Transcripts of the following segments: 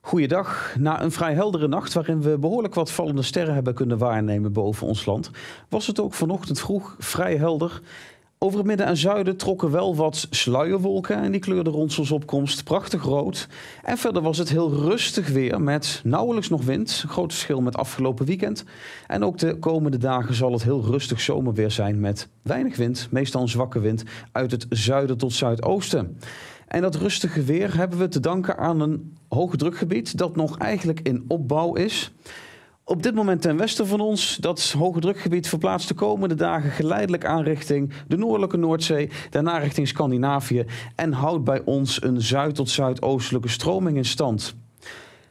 Goeiedag. Na een vrij heldere nacht waarin we behoorlijk wat vallende sterren hebben kunnen waarnemen boven ons land, was het ook vanochtend vroeg vrij helder over het midden en zuiden trokken wel wat sluierwolken en die kleurden Ronsels opkomst prachtig rood. En verder was het heel rustig weer met nauwelijks nog wind. Groot verschil met afgelopen weekend. En ook de komende dagen zal het heel rustig zomerweer zijn met weinig wind, meestal een zwakke wind uit het zuiden tot zuidoosten. En dat rustige weer hebben we te danken aan een hoogdrukgebied dat nog eigenlijk in opbouw is op dit moment ten westen van ons. Dat hoge drukgebied verplaatst de komende dagen geleidelijk aan richting de noordelijke Noordzee. Daarna richting Scandinavië. En houdt bij ons een zuid- tot zuidoostelijke stroming in stand.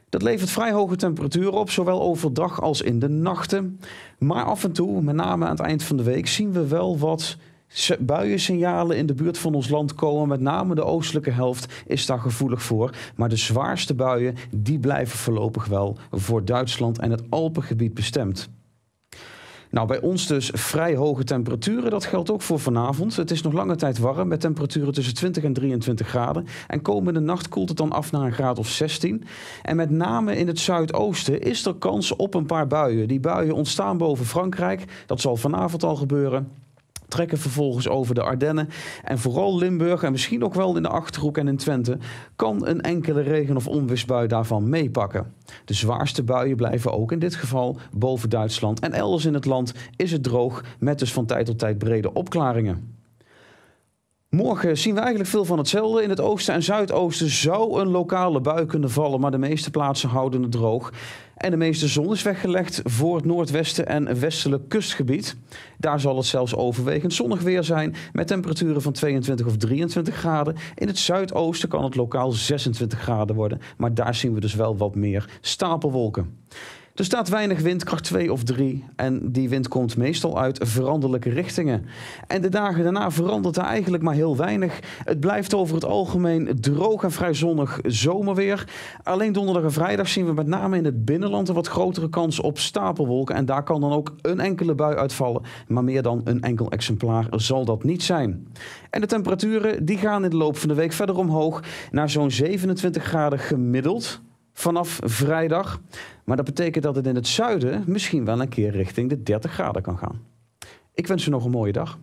Dat levert vrij hoge temperaturen op, zowel overdag als in de nachten. Maar af en toe, met name aan het eind van de week, zien we wel wat Buiensignalen in de buurt van ons land komen, met name de oostelijke helft is daar gevoelig voor. Maar de zwaarste buien, die blijven voorlopig wel voor Duitsland en het Alpengebied bestemd. Nou, bij ons dus vrij hoge temperaturen. Dat geldt ook voor vanavond. Het is nog lange tijd warm met temperaturen tussen 20 en 23 graden. En komende nacht koelt het dan af naar een graad of 16. En met name in het zuidoosten is er kans op een paar buien. Die buien ontstaan boven Frankrijk. Dat zal vanavond al gebeuren trekken vervolgens over de Ardennen. En vooral Limburg en misschien ook wel in de Achterhoek en in Twente kan een enkele regen- of onweersbui daarvan meepakken. De zwaarste buien blijven ook in dit geval boven Duitsland en elders in het land is het droog met dus van tijd tot tijd brede opklaringen. Morgen zien we eigenlijk veel van hetzelfde. In het oosten en zuidoosten zou een lokale bui kunnen vallen, maar de meeste plaatsen houden het droog. En de meeste zon is weggelegd voor het noordwesten en westelijk kustgebied. Daar zal het zelfs overwegend zonnig weer zijn met temperaturen van 22 of 23 graden. In het zuidoosten kan het lokaal 26 graden worden, maar daar zien we dus wel wat meer stapelwolken. Er staat weinig wind, kracht 2 of 3. En die wind komt meestal uit veranderlijke richtingen. En de dagen daarna verandert er eigenlijk maar heel weinig. Het blijft over het algemeen droog en vrij zonnig zomerweer. Alleen donderdag en vrijdag zien we met name in het binnenland een wat grotere kans op stapelwolken. En daar kan dan ook een enkele bui uitvallen. Maar meer dan een enkel exemplaar zal dat niet zijn. En de temperaturen die gaan in de loop van de week verder omhoog naar zo'n 27 graden gemiddeld vanaf vrijdag. Maar dat betekent dat het in het zuiden misschien wel een keer richting de 30 graden kan gaan. Ik wens u nog een mooie dag.